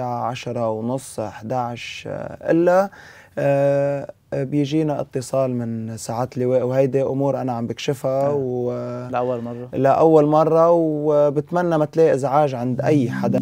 عشرة ونص 11 إلا آه، بيجينا اتصال من ساعات لواء وهيدي امور انا عم بكشفها آه. و لاول مره لاول مره وبتمنى ما تلاقي ازعاج عند اي حدا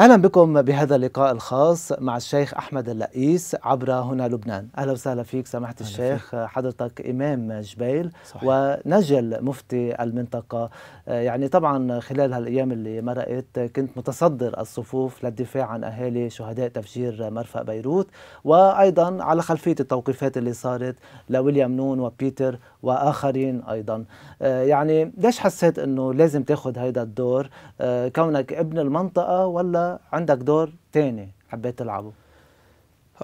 اهلا بكم بهذا اللقاء الخاص مع الشيخ احمد اللئيس عبر هنا لبنان اهلا وسهلا فيك سماحه الشيخ فيك. حضرتك امام جبيل صحيح. ونجل مفتي المنطقه يعني طبعا خلال هالايام اللي مرقت كنت متصدر الصفوف للدفاع عن اهالي شهداء تفجير مرفأ بيروت وايضا على خلفيه التوقيفات اللي صارت لويليام نون وبيتر واخرين ايضا يعني ليش حسيت انه لازم تاخذ هيدا الدور آه، كونك ابن المنطقه ولا عندك دور تاني حبيت تلعبه؟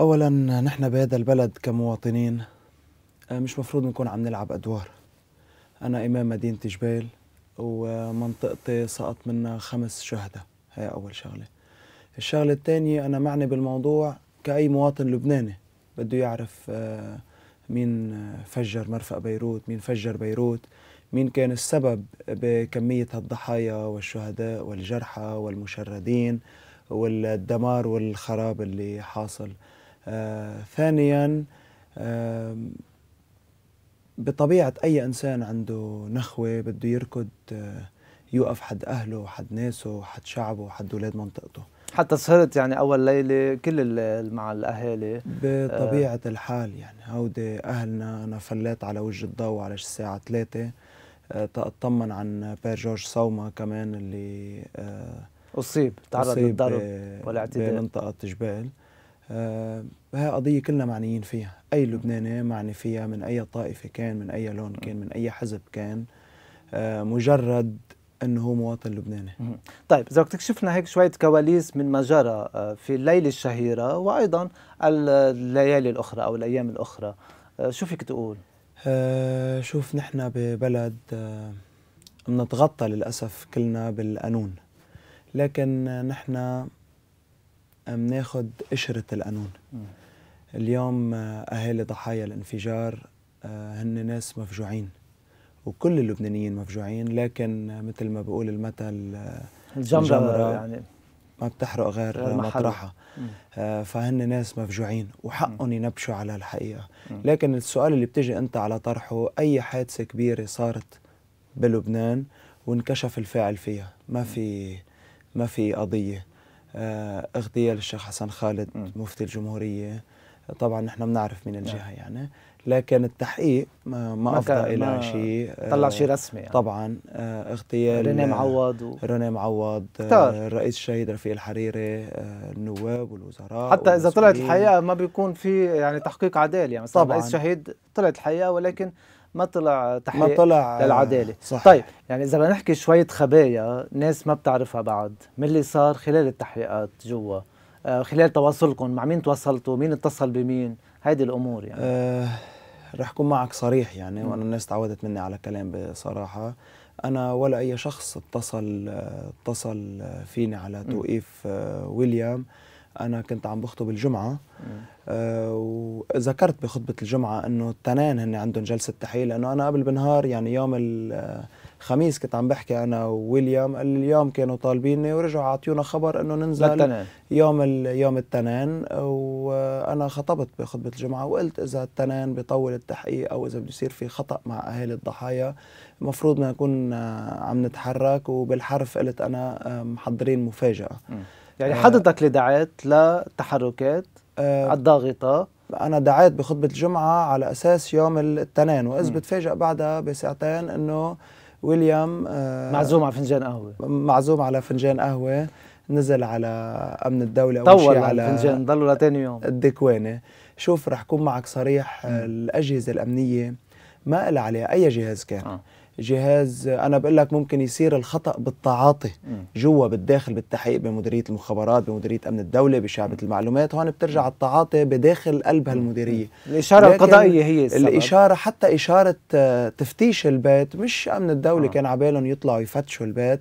اولا نحن بهذا البلد كمواطنين آه، مش مفروض نكون عم نلعب ادوار انا امام مدينه جبال ومنطقتي سقط منها خمس شهداء هي اول شغله الشغله الثانيه انا معني بالموضوع كاي مواطن لبناني بده يعرف آه، مين آه، فجر مرفق بيروت مين فجر بيروت مين كان السبب بكمية الضحايا والشهداء والجرحى والمشردين والدمار والخراب اللي حاصل آه ثانيا آه بطبيعة أي إنسان عنده نخوة بده يركض آه يوقف حد أهله وحد ناسه وحد شعبه وحد ولاد منطقته حتى سهرت يعني اول ليله كل مع الاهالي بطبيعه آه الحال يعني هودي اهلنا انا فليت على وجه الضوء على الساعه 3 اطمن آه، عن بير جورج صوما كمان اللي آه اصيب تعرض للضرب والاعتداء بمنطقه جبال آه هاي قضيه كلنا معنيين فيها اي نعم. لبناني معني فيها من اي طائفه كان من اي لون كان نعم. من اي حزب كان آه مجرد انه هو مواطن لبناني طيب اذا بدك شفنا هيك شويه كواليس من ما جرى آه، في الليله الشهيره وايضا الليالي الاخرى او الايام الاخرى آه، شو فيك تقول أه شوف نحن ببلد بنتغطى أه للاسف كلنا بالقانون لكن نحن بناخذ قشره القانون اليوم آه، اهالي ضحايا الانفجار أه هن ناس مفجوعين وكل اللبنانيين مفجوعين لكن مثل ما بقول المثل آه، الجمرة, الجمرة يعني ما بتحرق غير, مطرحها آه فهن ناس مفجوعين وحقهم ينبشوا على الحقيقة مم. لكن السؤال اللي بتجي أنت على طرحه أي حادثة كبيرة صارت بلبنان وانكشف الفاعل فيها ما في ما في قضية آه اغتيال الشيخ حسن خالد مم. مفتي الجمهورية طبعا نحن بنعرف من نعم. الجهه يعني لكن التحقيق ما, ما افضى الى شيء طلع شيء آه، رسمي يعني. طبعا آه، اغتيال رنا معوض و... رنا معوض كتار. آه، الرئيس الشهيد رفيق الحريري النواب والوزراء حتى اذا طلعت الحقيقه ما بيكون في يعني تحقيق عدالي يعني طبعا الرئيس الشهيد طلعت الحقيقه ولكن ما طلع تحقيق ما طلع للعداله صح. طيب يعني اذا بدنا نحكي شويه خبايا ناس ما بتعرفها بعد من اللي صار خلال التحقيقات جوا آه، خلال تواصلكم مع مين تواصلتوا مين اتصل بمين هيدي الامور يعني أه رح اكون معك صريح يعني وانا الناس تعودت مني على كلام بصراحه انا ولا اي شخص اتصل اتصل فيني على توقيف آه، ويليام انا كنت عم بخطب الجمعه أه وذكرت بخطبه الجمعه انه التنان هن عندهم جلسه تحيه لانه انا قبل بنهار يعني يوم آه، خميس كنت عم بحكي انا وويليام اليوم كانوا طالبيني ورجعوا عطيونا خبر انه ننزل للتنين. يوم يوم التنين وانا خطبت بخطبه الجمعه وقلت اذا التنين بيطول التحقيق او اذا بده يصير في خطا مع اهالي الضحايا المفروض نكون آه، عم نتحرك وبالحرف قلت انا آه، محضرين مفاجاه م. يعني آه، حضرتك اللي دعيت لتحركات أه الضاغطه انا دعيت بخطبه الجمعه على اساس يوم التنين واذ بتفاجئ بعدها بساعتين انه ويليام آه، معزوم على فنجان قهوه معزوم على فنجان قهوه نزل على امن الدوله طول على فنجان ضلوا لتاني يوم الدكوانه شوف رح كون معك صريح آه، الاجهزه الامنيه ما لها عليها اي جهاز كان آه. جهاز انا بقول لك ممكن يصير الخطا بالتعاطي جوا بالداخل بالتحقيق بمديريه المخابرات بمديريه امن الدوله بشعبه المعلومات هون بترجع التعاطي بداخل قلب هالمديريه الاشاره القضائيه هي السبب. الاشاره حتى اشاره آه، تفتيش البيت مش امن الدوله آه. كان عبالهم يطلعوا يفتشوا البيت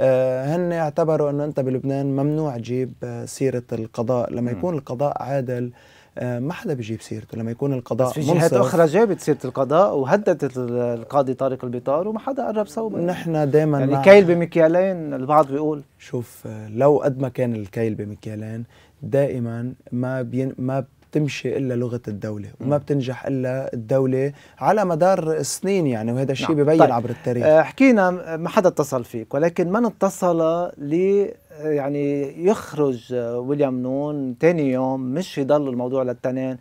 آه، هن اعتبروا انه انت بلبنان ممنوع تجيب آه، سيره القضاء لما يكون القضاء عادل آه، ما حدا بيجيب سيرته لما يكون القضاء بس في جهات اخرى جابت سيره القضاء وهددت القاضي طارق البيطار وما حدا قرب صوبه نحن دائما يعني كيل بمكيالين البعض بيقول شوف آه، لو قد ما كان الكيل بمكيالين دائما ما بين ما بتمشي الا لغه الدوله وما بتنجح الا الدوله على مدار سنين يعني وهذا الشيء نعم. ببين طيب. عبر التاريخ آه، حكينا ما حدا اتصل فيك ولكن من اتصل لي يعني يخرج آه، ويليام نون تاني يوم مش يضل الموضوع للتنين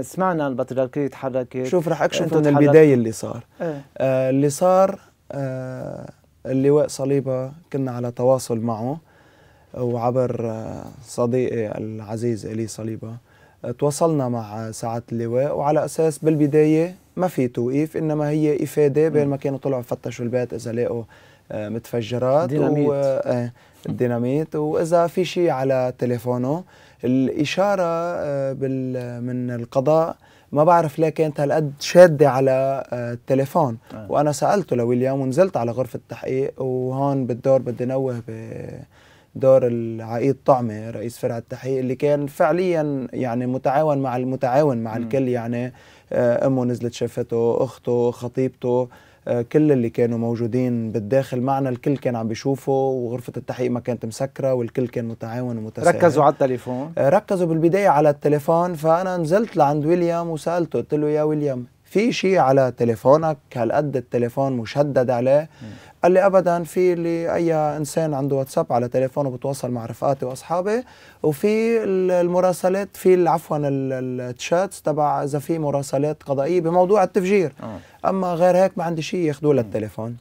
سمعنا البطريركية تحركت شوف رح اكشف من البداية اللي صار ايه؟ آه اللي صار آه اللواء صليبة كنا على تواصل معه وعبر آه، صديقي العزيز إلي صليبة تواصلنا مع سعادة اللواء وعلى أساس بالبداية ما في توقيف إنما هي إفادة بين ما كانوا طلعوا فتشوا البيت إذا لقوا آه، متفجرات ديناميت و... آه، ديناميت وإذا في شيء على تليفونه الإشارة آه، بال... من القضاء ما بعرف ليه كانت هالقد شادة على التليفون وأنا سألته لويليام ونزلت على غرفة التحقيق وهون بالدور بدي نوه ب... دور العقيد طعمه رئيس فرع التحقيق اللي كان فعليا يعني متعاون مع المتعاون مع م. الكل يعني آه، امه نزلت شافته اخته خطيبته آه، كل اللي كانوا موجودين بالداخل معنا الكل كان عم بيشوفه وغرفة التحقيق ما كانت مسكرة والكل كان متعاون ومتساهل ركزوا على التليفون آه، ركزوا بالبداية على التليفون فأنا نزلت لعند ويليام وسألته قلت له يا ويليام في شيء على تليفونك هالقد التليفون مشدد عليه م. قال لي ابدا في اللي اي انسان عنده واتساب على تليفونه بتواصل مع رفقاتي واصحابي وفي المراسلات في عفوا التشاتس تبع اذا في مراسلات قضائيه بموضوع التفجير آه. اما غير هيك ما عندي شيء ياخذوه للتليفون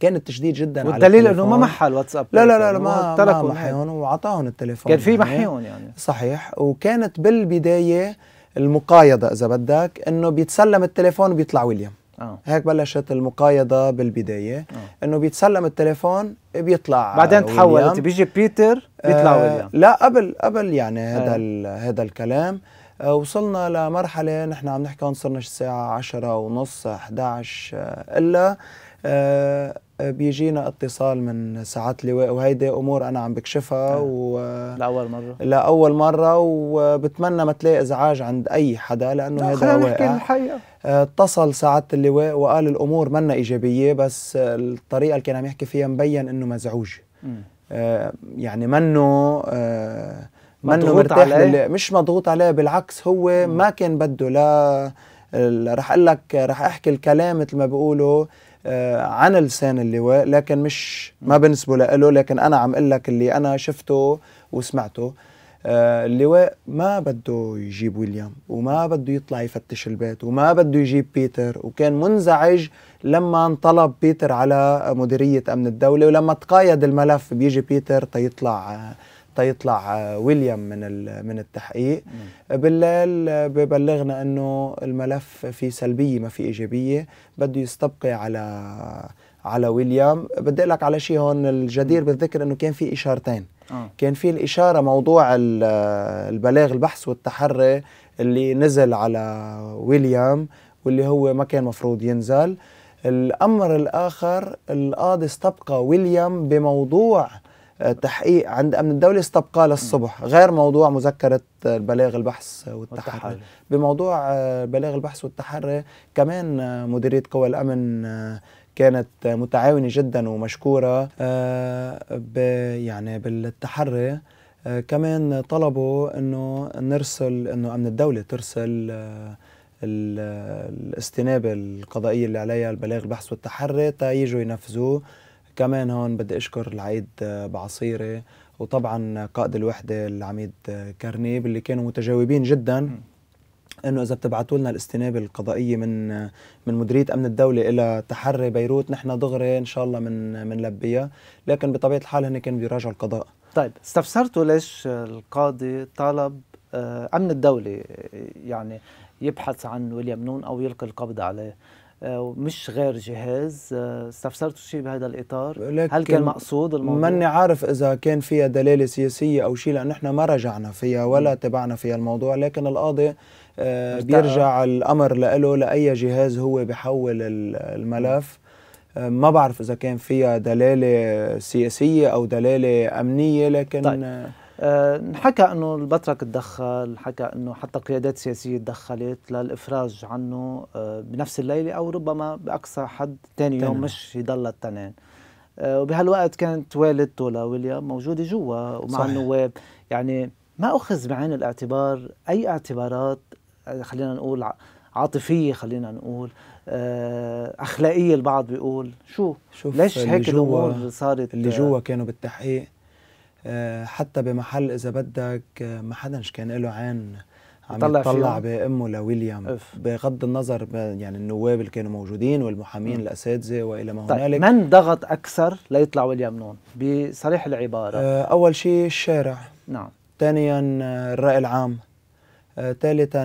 كان التشديد جدا والدليل انه ما محى الواتساب لا لا لا, لا ما ما محيهم وعطاهم التليفون كان في محيهم يعني, يعني صحيح وكانت بالبدايه المقايضه اذا بدك انه بيتسلم التليفون وبيطلع ويليام آه. هيك بلشت المقايضه بالبدايه آه. انه بيتسلم التليفون بيطلع بعدين تحولت بيجي بيتر بيطلع آه ويليام لا قبل قبل يعني آه. هذا هذا الكلام آه وصلنا لمرحله نحن عم نحكي هون صرنا الساعه 10 ونص 11 آه الا آه آه، بيجينا اتصال من ساعات لواء وهيدي امور انا عم بكشفها آه. و لاول مره لاول مره وبتمنى ما تلاقي ازعاج عند اي حدا لانه هذا هو آه، الحقيقه اتصل سعاده اللواء وقال الامور منا ايجابيه بس الطريقه اللي كان عم يحكي فيها مبين انه مزعوج آه يعني منه آه منه مرتاح عليه؟ مش مضغوط عليه بالعكس هو مم. ما كان بده لا رح اقول لك رح احكي الكلام مثل ما بيقولوا آه، عن لسان اللواء لكن مش ما بنسبه له لكن انا عم اقول لك اللي انا شفته وسمعته آه، اللواء ما بده يجيب ويليام وما بده يطلع يفتش البيت وما بده يجيب بيتر وكان منزعج لما انطلب بيتر على مديرية أمن الدولة ولما تقايد الملف بيجي بيتر تيطلع آه، حتى يطلع آه، ويليام من من التحقيق بالليل آه، ببلغنا انه الملف في سلبيه ما في ايجابيه بده يستبقي على على ويليام بدي لك على شيء هون الجدير بالذكر انه كان في اشارتين آه. كان في الاشاره موضوع البلاغ البحث والتحري اللي نزل على ويليام واللي هو ما كان مفروض ينزل الامر الاخر القاضي استبقى ويليام بموضوع آه، تحقيق عند امن الدولي استبقاه للصبح غير موضوع مذكره البلاغ البحث والتحري بموضوع آه، بلاغ البحث والتحري كمان آه، مديريه قوى الامن كانت متعاونة جدا ومشكورة يعني بالتحري كمان طلبوا انه نرسل انه امن الدولة ترسل الاستنابة القضائية اللي عليها البلاغ البحث والتحري تا يجوا ينفذوه كمان هون بدي اشكر العيد آه، بعصيره وطبعا قائد الوحده العميد آه، كرنيب اللي كانوا متجاوبين جدا انه اذا بتبعتوا لنا الاستنابه القضائيه من آه، من مديريه امن الدوله الى تحري بيروت نحن دغري ان شاء الله من بنلبيها لكن بطبيعه الحال هن كانوا بيراجعوا القضاء طيب استفسرتوا ليش القاضي طلب امن الدوله يعني يبحث عن ويليام نون او يلقي القبض عليه آه، مش غير جهاز آه، استفسرتوا شيء بهذا الاطار هل كان مقصود الموضوع ماني عارف اذا كان فيها دلاله سياسيه او شيء لان احنا ما رجعنا فيها ولا تبعنا فيها الموضوع لكن القاضي آه، بيرجع الامر له لاي جهاز هو بحول الملف ما بعرف اذا كان فيها دلاله سياسيه او دلاله امنيه لكن طيب. آه، حكى انه البطرك تدخل حكى انه حتى قيادات سياسيه تدخلت للافراج عنه آه، بنفس الليله او ربما باقصى حد ثاني يوم مش يضل التنين آه، وبهالوقت كانت والدته لويليام موجوده جوا ومع صحيح. النواب يعني ما اخذ بعين الاعتبار اي اعتبارات خلينا نقول عاطفيه خلينا نقول اخلاقيه البعض بيقول شو شوف ليش هيك الامور صارت اللي جوا كانوا بالتحقيق آه، حتى بمحل اذا بدك آه، ما حداش كان له عين عم يطلع, يطلع بامه لويليام أف. بغض النظر يعني النواب اللي كانوا موجودين والمحامين الاساتذه والى ما طيب هنالك من ضغط اكثر ليطلع ويليام نون بصريح العباره آه، اول شيء الشارع نعم ثانيا الراي العام ثالثا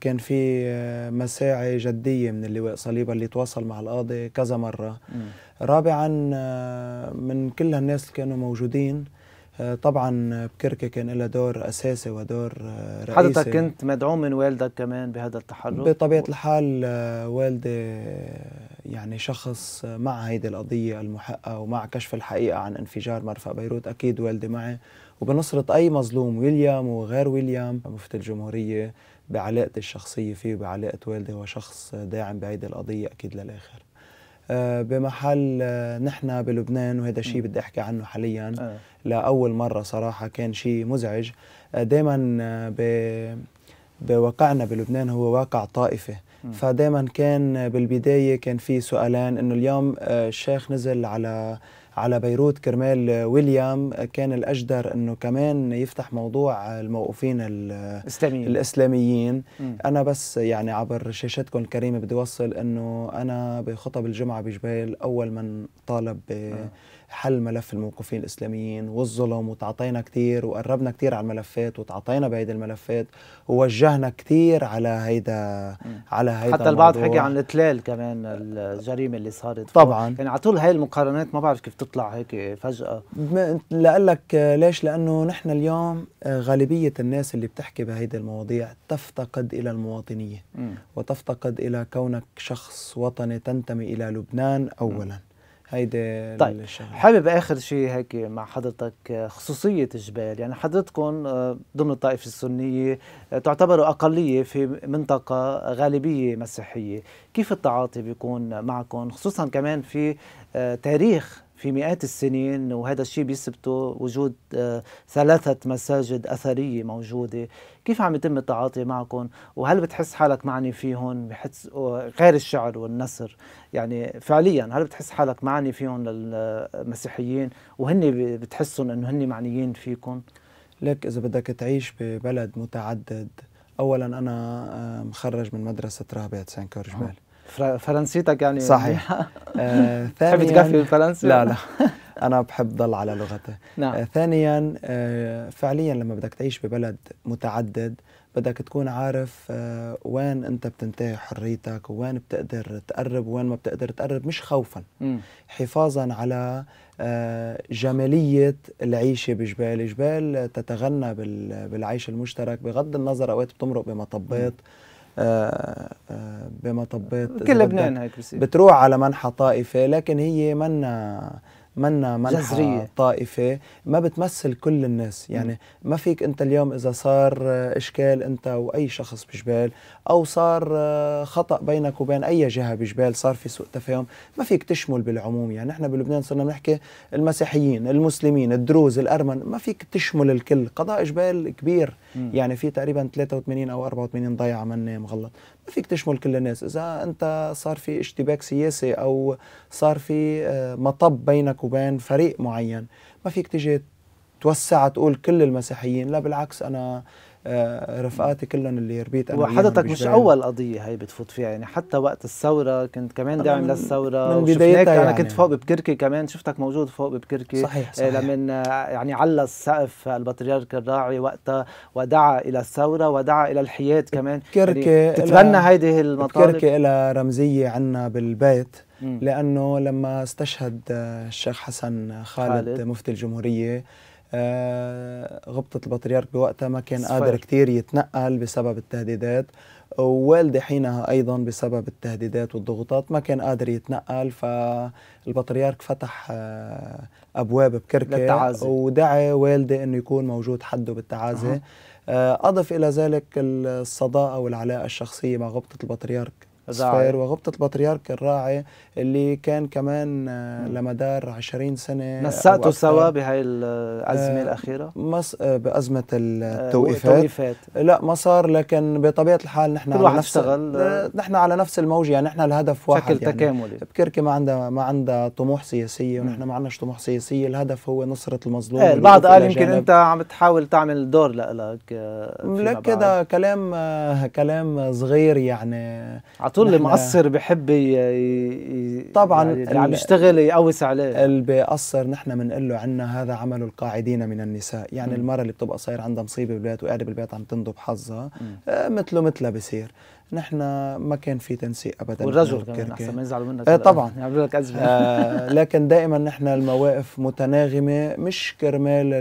كان في مساعي جدية من اللواء صليبة اللي تواصل مع القاضي كذا مرة م. رابعا من كل هالناس اللي كانوا موجودين طبعا بكركي كان لها دور اساسي ودور رئيسي حضرتك كنت مدعوم من والدك كمان بهذا التحرك بطبيعه الحال آه، والدي آه، يعني شخص مع هيدي القضيه المحقه ومع كشف الحقيقه عن انفجار مرفق بيروت اكيد والدي معي وبنصره اي مظلوم ويليام وغير ويليام مفتي الجمهوريه بعلاقتي الشخصيه فيه وبعلاقه والدي هو شخص داعم بهيدي القضيه اكيد للاخر آه، بمحل آه، نحن بلبنان وهذا الشيء بدي احكي عنه حاليا آه. لاول مره صراحه كان شيء مزعج دائما بواقعنا بلبنان هو واقع طائفي فدائما كان بالبدايه كان في سؤالين انه اليوم آه، الشيخ نزل على على بيروت كرمال آه، ويليام آه، كان الاجدر انه كمان يفتح موضوع الموقوفين الاسلاميين الاسلاميين انا بس يعني عبر شاشتكم الكريمه بدي اوصل انه انا بخطب الجمعه بجبال اول من طالب ب... حل ملف الموقوفين الاسلاميين والظلم وتعاطينا كثير وقربنا كثير على الملفات وتعاطينا بهيدي الملفات ووجهنا كثير على هيدا على هيدا حتى البعض حكي عن التلال كمان الجريمه اللي صارت طبعا يعني على طول هاي المقارنات ما بعرف كيف تطلع هيك فجاه لاقول لك ليش لانه نحن اليوم آه، غالبيه الناس اللي بتحكي بهيدي المواضيع تفتقد الى المواطنيه م. وتفتقد الى كونك شخص وطني تنتمي الى لبنان اولا م. هيدا طيب الشغل. حابب اخر شيء هيك مع حضرتك خصوصيه الجبال يعني حضرتكم آه، ضمن الطائفه السنيه آه، تعتبروا اقليه في منطقه غالبيه مسيحيه كيف التعاطي بيكون معكم خصوصا كمان في آه، تاريخ في مئات السنين وهذا الشيء بيثبته وجود آه، ثلاثة مساجد أثرية موجودة كيف عم يتم التعاطي معكم وهل بتحس حالك معني فيهم بحس آه، غير الشعر والنصر يعني فعليا هل بتحس حالك معني فيهم للمسيحيين آه، وهن بتحسهم انه هن معنيين فيكم لك اذا بدك تعيش ببلد متعدد اولا انا مخرج من مدرسه رهبه سان كور جمال فرنسيتك يعني صحيح آه، تحب تقفي بالفرنسي لا لا انا بحب ضل على لغتي نعم. آه ثانيا آه فعليا لما بدك تعيش ببلد متعدد بدك تكون عارف آه وين انت بتنتهي حريتك وين بتقدر تقرب وين ما بتقدر تقرب مش خوفا م. حفاظا على آه جمالية العيشة بجبال جبال تتغنى بالعيش المشترك بغض النظر أوقات بتمرق بمطبات م. آه، آه، بما طبيت كل لبنان هيك بصير بتروح على منحى طائفه لكن هي منا منا منحى جزرية. طائفة ما بتمثل كل الناس يعني ما فيك أنت اليوم إذا صار إشكال أنت وأي شخص بجبال أو صار آه، خطأ بينك وبين أي جهة بجبال صار في سوء تفاهم ما فيك تشمل بالعموم يعني نحن بلبنان صرنا نحكي المسيحيين المسلمين الدروز الأرمن ما فيك تشمل الكل قضاء جبال كبير مم. يعني في تقريبا 83 او 84 ضيعه من مغلط ما فيك تشمل كل الناس اذا انت صار في اشتباك سياسي او صار في آه، مطب بينك وبين فريق معين ما فيك تيجي توسع تقول كل المسيحيين لا بالعكس انا آه، رفقاتي كلهم اللي ربيت انا وحضرتك مش اول قضيه هي بتفوت فيها يعني حتى وقت الثوره كنت كمان داعم للثوره من بدايتها يعني. انا كنت يعني. فوق ببكركي كمان شفتك موجود فوق ببكركي صحيح آه، صحيح لمن آه، يعني على السقف البطريرك الراعي وقتها ودعا الى الثوره ودعا الى الحياد كمان بكركي يعني تتبنى هيدي المطالب بكركي إلى رمزيه عنا بالبيت مم. لانه لما استشهد الشيخ حسن خالد, خالد. مفتي الجمهوريه آه، غبطة البطريرك بوقتها ما كان صفير. قادر كتير يتنقل بسبب التهديدات ووالدي حينها أيضا بسبب التهديدات والضغوطات ما كان قادر يتنقل فالبطريرك فتح آه، أبواب بكركة ودعى والدي أنه يكون موجود حده بالتعازي أه. أضف إلى ذلك الصداقة والعلاقة الشخصية مع غبطة البطريرك سفير وغبطة البطريرك الراعي اللي كان كمان آه، لمدار 20 سنة نسأتوا سوا بهاي آه، الأزمة الأخيرة؟ مس... آه، بأزمة التوقيفات. التوقيفات لا ما صار لكن بطبيعة الحال نحن على نفس اشتغل نحن على نفس الموجة يعني نحن الهدف واحد بشكل يعني تكاملي بكركي ما عندها ما عندها طموح سياسية ونحن ما عندناش طموح سياسية الهدف هو نصرة المظلوم آه البعض قال يمكن أنت عم تحاول تعمل دور لإلك لك كده كلام كلام صغير يعني عطونا طول اللي مقصر بحب ي... طبعا يعني اللي عم يشتغل يقوس عليه اللي بيقصر نحن بنقول له عنا هذا عمل القاعدين من النساء يعني م. المره اللي بتبقى صاير عندها مصيبه بالبيت وقاعده بالبيت عم تنضب حظها آه، مثله مثله بصير نحن ما كان في تنسيق ابدا والرجل كمان احسن ما يزعلوا منك آه طبعا يعملوا لك ازمه آه، لكن دائما نحن المواقف متناغمه مش كرمال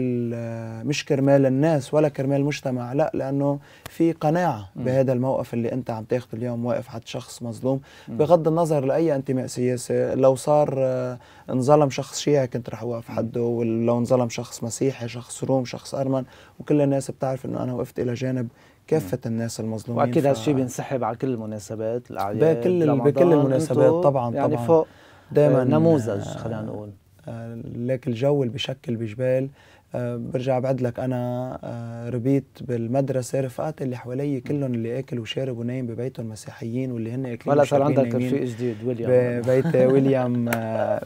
مش كرمال الناس ولا كرمال المجتمع لا لانه في قناعه بهذا الموقف اللي انت عم تاخذه اليوم واقف عند شخص مظلوم بغض النظر لاي انتماء سياسي لو صار آه، انظلم شخص شيعي كنت رح اوقف حده ولو انظلم شخص مسيحي شخص روم شخص ارمن وكل الناس بتعرف انه انا وقفت الى جانب كافه الناس المظلومين واكيد هالشيء بينسحب على كل المناسبات الاعياد بكل بكل المناسبات طبعا يعني طبعا فوق دائما نموذج آه، خلينا نقول آه، ليك الجو اللي بشكل بجبال آه، برجع بعد لك انا ربيت بالمدرسه رفقاتي اللي حوالي كلهم اللي اكل وشارب ونايم ببيتهم مسيحيين واللي هن اكلين ولا صار عندك رفيق جديد ويليام ببيت ويليام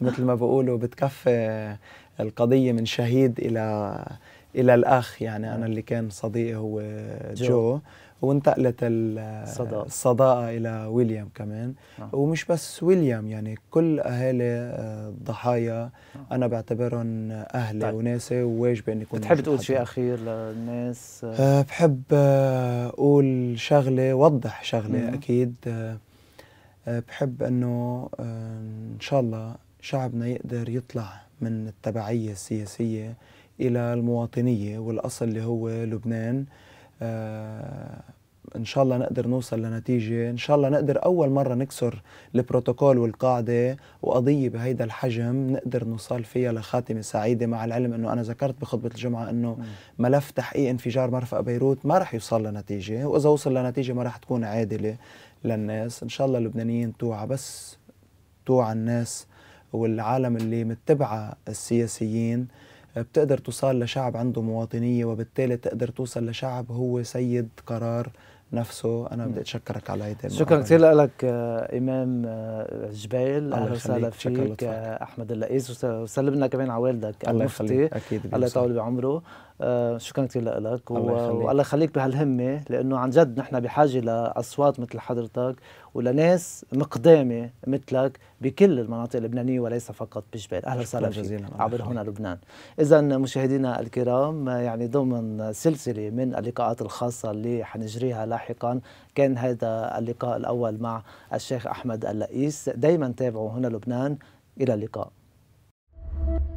مثل ما بقولوا بتكفي القضيه من شهيد الى الى الاخ يعني انا اللي كان صديقي هو جو, جو. وانتقلت الصداقة. الصداقة إلى ويليام كمان آه. ومش بس ويليام يعني كل أهالي الضحايا آه. نعم. أنا بعتبرهم أهلي طيب. وناسي وواجبي أني أكون بتحب تقول شيء أخير للناس؟ أه, آه، بحب آه، أقول شغلة وضح شغلة مم. أكيد آه،, أه بحب أنه إن شاء الله شعبنا يقدر يطلع من التبعية السياسية الى المواطنيه والاصل اللي هو لبنان آه، ان شاء الله نقدر نوصل لنتيجه ان شاء الله نقدر اول مره نكسر البروتوكول والقاعده وقضيه بهيدا الحجم نقدر نوصل فيها لخاتمه سعيده مع العلم انه انا ذكرت بخطبه الجمعه انه ملف تحقيق انفجار مرفأ بيروت ما رح يوصل لنتيجه واذا وصل لنتيجه ما رح تكون عادله للناس ان شاء الله اللبنانيين توعى بس توعى الناس والعالم اللي متبعه السياسيين بتقدر توصل لشعب عنده مواطنية وبالتالي تقدر توصل لشعب هو سيد قرار نفسه انا بدي اتشكرك على هيدي شكرا كثير لك آه، امام آه، جبيل اهلا وسهلا فيك آه، احمد اللقيس وسلمنا كمان على والدك الله يخليك اكيد الله يطول بعمره شكرا كثير لك والله يخليك بهالهمه لانه عن جد نحن بحاجه لاصوات مثل حضرتك ولناس مقدامه مثلك بكل المناطق اللبنانيه وليس فقط بجبال اهلا وسهلا فيك عبر هنا لبنان اذا مشاهدينا الكرام يعني ضمن سلسله من اللقاءات الخاصه اللي حنجريها لاحقا كان هذا اللقاء الاول مع الشيخ احمد اللئيس دائما تابعوا هنا لبنان الى اللقاء